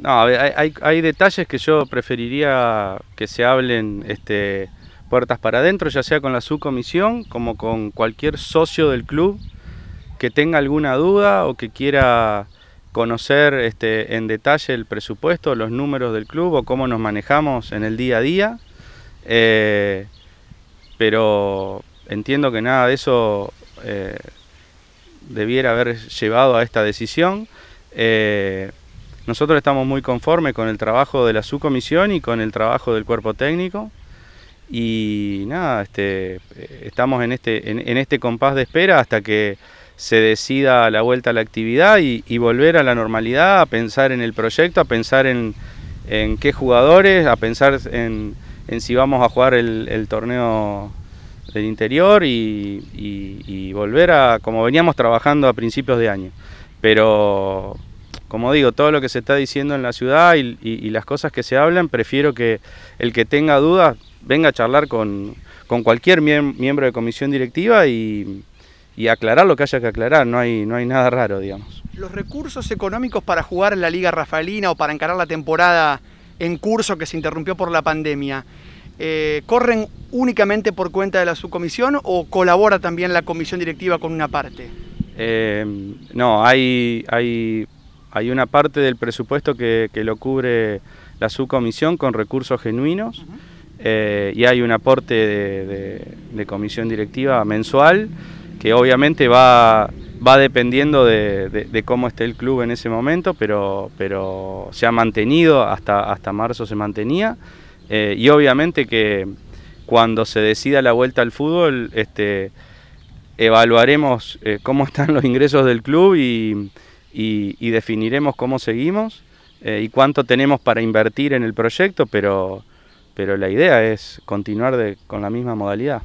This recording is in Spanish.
No, hay, detalles que yo preferiría que se hablen este, puertas para adentro, ya sea con la subcomisión como con cualquier socio del club que tenga alguna duda o que quiera conocer este, en detalle el presupuesto, los números del club o cómo nos manejamos en el día a día. Eh, pero Entiendo que nada de eso eh, debiera haber llevado a esta decisión. Eh, nosotros estamos muy conformes con el trabajo de la subcomisión y con el trabajo del cuerpo técnico. Y nada, este, eh, estamos en este, en, este compás de espera hasta que se decida la vuelta a la actividad y, volver a la normalidad, a pensar en el proyecto, a pensar en, qué jugadores, a pensar en, si vamos a jugar el torneo del interior y, volver a como veníamos trabajando a principios de año. Pero, como digo, todo lo que se está diciendo en la ciudad y, las cosas que se hablan, prefiero que el que tenga dudas venga a charlar con, con cualquier miembro de comisión directiva y, aclarar lo que haya que aclarar, no hay, no hay nada raro, digamos. ¿Los recursos económicos para jugar en la Liga Rafaelina o para encarar la temporada en curso que se interrumpió por la pandemia, eh, corren únicamente por cuenta de la subcomisión o colabora también la comisión directiva con una parte? Eh, no, hay, hay, hay, una parte del presupuesto que, que, lo cubre la subcomisión con recursos genuinos eh, y hay un aporte de, comisión directiva mensual que obviamente va, va dependiendo de, de, cómo esté el club en ese momento, pero, pero se ha mantenido, hasta, hasta marzo se mantenía. Eh, y obviamente que cuando se decida la vuelta al fútbol, este, evaluaremos eh, cómo están los ingresos del club y, definiremos cómo seguimos eh, y cuánto tenemos para invertir en el proyecto, pero, pero la idea es continuar con la misma modalidad.